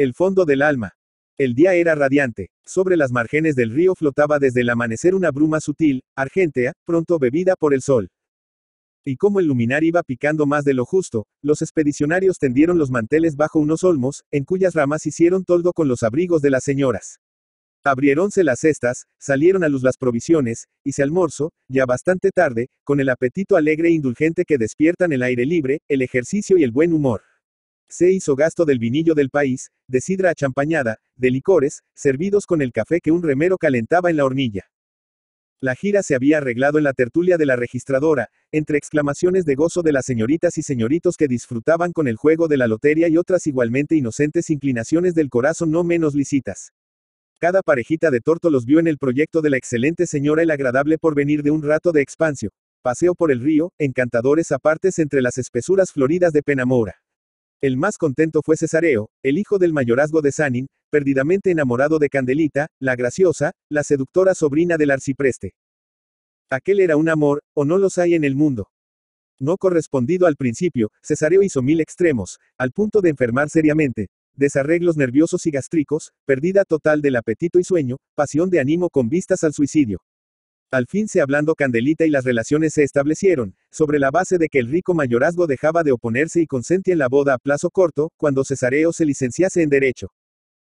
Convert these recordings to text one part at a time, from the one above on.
El fondo del alma. El día era radiante. Sobre las márgenes del río flotaba desde el amanecer una bruma sutil, argentea, pronto bebida por el sol. Y como el luminar iba picando más de lo justo, los expedicionarios tendieron los manteles bajo unos olmos, en cuyas ramas hicieron toldo con los abrigos de las señoras. Abriéronse las cestas, salieron a luz las provisiones, y se almorzó, ya bastante tarde, con el apetito alegre e indulgente que despiertan el aire libre, el ejercicio y el buen humor. Se hizo gasto del vinillo del país, de sidra achampañada, de licores, servidos con el café que un remero calentaba en la hornilla. La gira se había arreglado en la tertulia de la registradora, entre exclamaciones de gozo de las señoritas y señoritos que disfrutaban con el juego de la lotería y otras igualmente inocentes inclinaciones del corazón no menos lícitas. Cada parejita de torto los vio en el proyecto de la excelente señora el agradable porvenir de un rato de expansión, paseo por el río, encantadores apartes entre las espesuras floridas de Penamora. El más contento fue Cesareo, el hijo del mayorazgo de Sanin, perdidamente enamorado de Candelita, la graciosa, la seductora sobrina del arcipreste. Aquel era un amor, o no los hay en el mundo. No correspondido al principio, Cesareo hizo mil extremos, al punto de enfermar seriamente, desarreglos nerviosos y gástricos, pérdida total del apetito y sueño, pasión de ánimo con vistas al suicidio. Al fin se hablando Candelita y las relaciones se establecieron, sobre la base de que el rico mayorazgo dejaba de oponerse y consentía en la boda a plazo corto, cuando Cesareo se licenciase en Derecho.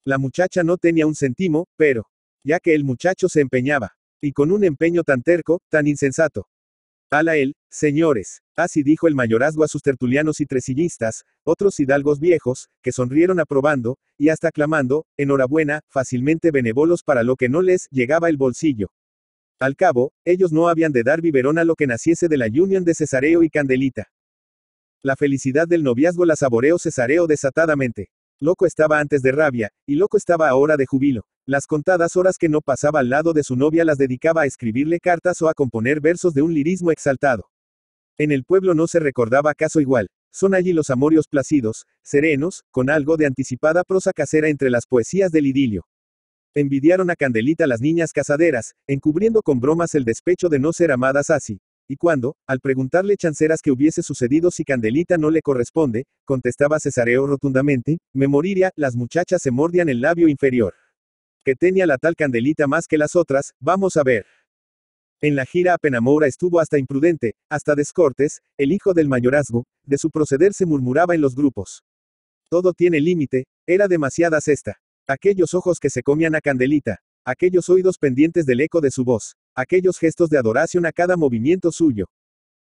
La muchacha no tenía un centimo, pero, ya que el muchacho se empeñaba, y con un empeño tan terco, tan insensato. Ala él, señores, así dijo el mayorazgo a sus tertulianos y tresillistas, otros hidalgos viejos, que sonrieron aprobando, y hasta clamando, enhorabuena, fácilmente benevolos para lo que no les llegaba el bolsillo. Al cabo, ellos no habían de dar biberón a lo que naciese de la unión de Cesareo y Candelita. La felicidad del noviazgo la saboreó Cesareo desatadamente. Loco estaba antes de rabia, y loco estaba ahora de júbilo. Las contadas horas que no pasaba al lado de su novia las dedicaba a escribirle cartas o a componer versos de un lirismo exaltado. En el pueblo no se recordaba caso igual. Son allí los amorios placidos, serenos, con algo de anticipada prosa casera entre las poesías del idilio. Envidiaron a Candelita las niñas casaderas, encubriendo con bromas el despecho de no ser amadas así. Y cuando, al preguntarle chanceras que hubiese sucedido si Candelita no le corresponde, contestaba Cesareo rotundamente, me moriría, las muchachas se mordían el labio inferior. Que tenía la tal Candelita más que las otras, vamos a ver. En la gira a Penamora estuvo hasta imprudente, hasta descortes el hijo del mayorazgo, de su proceder se murmuraba en los grupos. Todo tiene límite, era demasiada cesta. Aquellos ojos que se comían a Candelita, aquellos oídos pendientes del eco de su voz, aquellos gestos de adoración a cada movimiento suyo.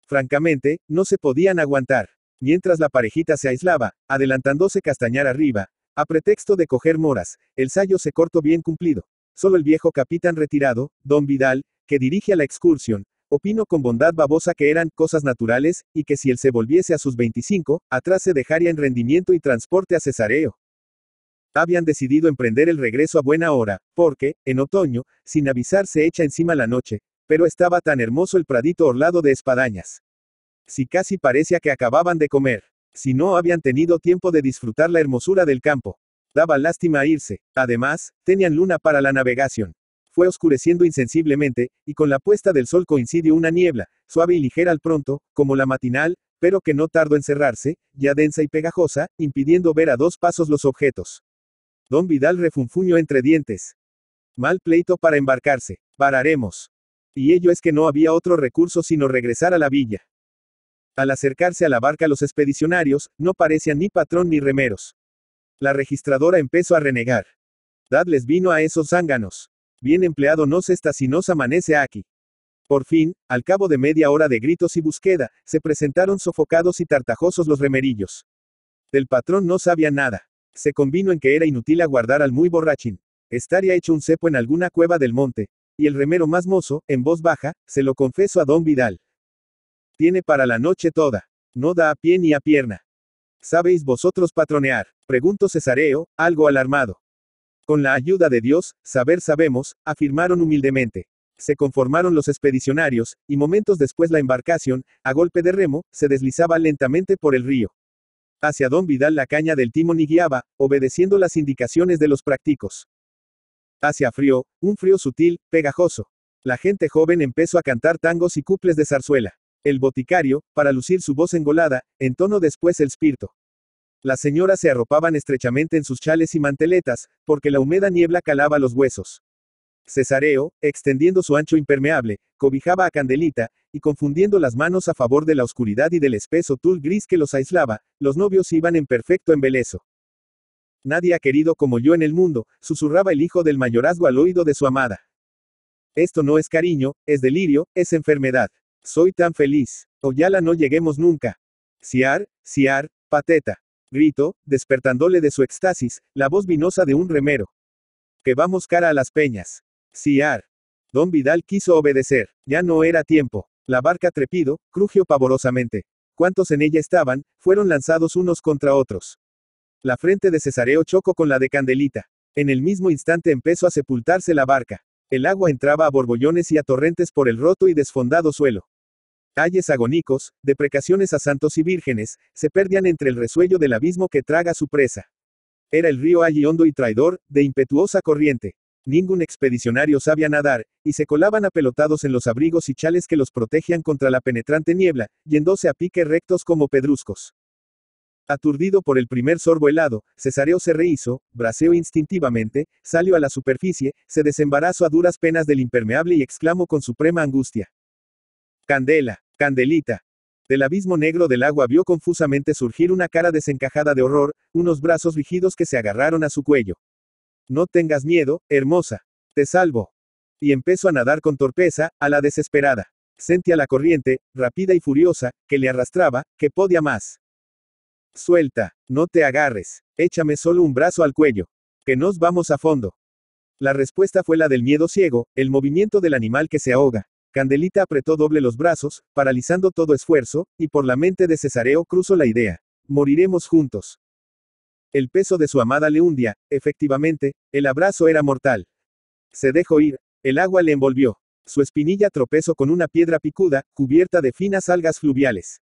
Francamente, no se podían aguantar. Mientras la parejita se aislaba, adelantándose castañar arriba, a pretexto de coger moras, el sayo se cortó bien cumplido. Solo el viejo capitán retirado, don Vidal, que dirige a la excursión, opino con bondad babosa que eran cosas naturales, y que si él se volviese a sus 25, atrás se dejaría en rendimiento y transporte a Cesareo. Habían decidido emprender el regreso a buena hora, porque, en otoño, sin avisar se echa encima la noche, pero estaba tan hermoso el pradito orlado de espadañas. Si casi parecía que acababan de comer, si no habían tenido tiempo de disfrutar la hermosura del campo. Daba lástima irse, además, tenían luna para la navegación. Fue oscureciendo insensiblemente, y con la puesta del sol coincidió una niebla, suave y ligera al pronto, como la matinal, pero que no tardó en cerrarse, ya densa y pegajosa, impidiendo ver a dos pasos los objetos. Don Vidal refunfuñó entre dientes. Mal pleito para embarcarse. Pararemos. Y ello es que no había otro recurso sino regresar a la villa. Al acercarse a la barca los expedicionarios, no parecían ni patrón ni remeros. La registradora empezó a renegar. Dadles vino a esos zánganos. Bien empleado no se está si nos amanece aquí. Por fin, al cabo de media hora de gritos y búsqueda, se presentaron sofocados y tartajosos los remerillos. Del patrón no sabía nada. Se convino en que era inútil aguardar al muy borrachín. Estaría hecho un cepo en alguna cueva del monte. Y el remero más mozo, en voz baja, se lo confesó a don Vidal. Tiene para la noche toda. No da a pie ni a pierna. ¿Sabéis vosotros patronear? Preguntó Cesareo, algo alarmado. Con la ayuda de Dios, saber sabemos, afirmaron humildemente. Se conformaron los expedicionarios, y momentos después la embarcación, a golpe de remo, se deslizaba lentamente por el río. Hacia don Vidal la caña del timón y guiaba, obedeciendo las indicaciones de los prácticos. Hacia frío, un frío sutil, pegajoso. La gente joven empezó a cantar tangos y cuples de zarzuela. El boticario, para lucir su voz engolada, entonó después el spirto. Las señoras se arropaban estrechamente en sus chales y manteletas, porque la húmeda niebla calaba los huesos. Cesareo, extendiendo su ancho impermeable, cobijaba a Candelita, y confundiendo las manos a favor de la oscuridad y del espeso tul gris que los aislaba, los novios iban en perfecto embeleso. Nadie ha querido como yo en el mundo, susurraba el hijo del mayorazgo al oído de su amada. Esto no es cariño, es delirio, es enfermedad. Soy tan feliz. O ya la no lleguemos nunca. Ciar, ciar, pateta. Grito, despertándole de su éxtasis, la voz vinosa de un remero. Que vamos cara a las peñas. Ciar. Don Vidal quiso obedecer. Ya no era tiempo. La barca trepido, crujió pavorosamente. Cuantos en ella estaban, fueron lanzados unos contra otros. La frente de Cesareo chocó con la de Candelita. En el mismo instante empezó a sepultarse la barca. El agua entraba a borbollones y a torrentes por el roto y desfondado suelo. Ayes agónicos, deprecaciones a santos y vírgenes, se perdían entre el resuello del abismo que traga su presa. Era el río allí hondo y traidor, de impetuosa corriente. Ningún expedicionario sabía nadar, y se colaban apelotados en los abrigos y chales que los protegían contra la penetrante niebla, yéndose a pique rectos como pedruscos. Aturdido por el primer sorbo helado, Cesareo se rehizo, braceó instintivamente, salió a la superficie, se desembarazó a duras penas del impermeable y exclamó con suprema angustia. Candela, candelita. Del abismo negro del agua vio confusamente surgir una cara desencajada de horror, unos brazos rígidos que se agarraron a su cuello. No tengas miedo, hermosa. Te salvo. Y empezó a nadar con torpeza, a la desesperada. Sentía la corriente, rápida y furiosa, que le arrastraba, que podía más. Suelta, no te agarres, échame solo un brazo al cuello. Que nos vamos a fondo. La respuesta fue la del miedo ciego, el movimiento del animal que se ahoga. Candelita apretó doble los brazos, paralizando todo esfuerzo, y por la mente de Cesareo cruzó la idea. Moriremos juntos. El peso de su amada le hundía, efectivamente, el abrazo era mortal. Se dejó ir, el agua le envolvió. Su espinilla tropezó con una piedra picuda, cubierta de finas algas fluviales.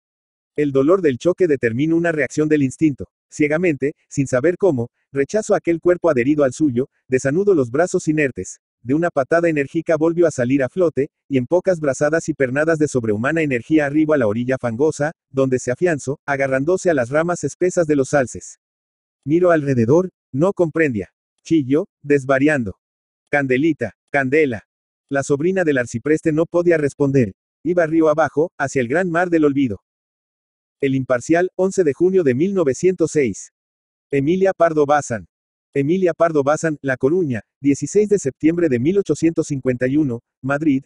El dolor del choque determina una reacción del instinto. Ciegamente, sin saber cómo, rechazo aquel cuerpo adherido al suyo, desanudo los brazos inertes. De una patada enérgica volvió a salir a flote, y en pocas brazadas y pernadas de sobrehumana energía arriba a la orilla fangosa, donde se afianzó, agarrándose a las ramas espesas de los alces. Miro alrededor, no comprendía. Chillo, desvariando. Candelita, Candela. La sobrina del arcipreste no podía responder. Iba río abajo, hacia el gran mar del olvido. El imparcial, 11 de junio de 1906. Emilia Pardo Bazán. Emilia Pardo Bazán, La Coruña, 16 de septiembre de 1851, Madrid,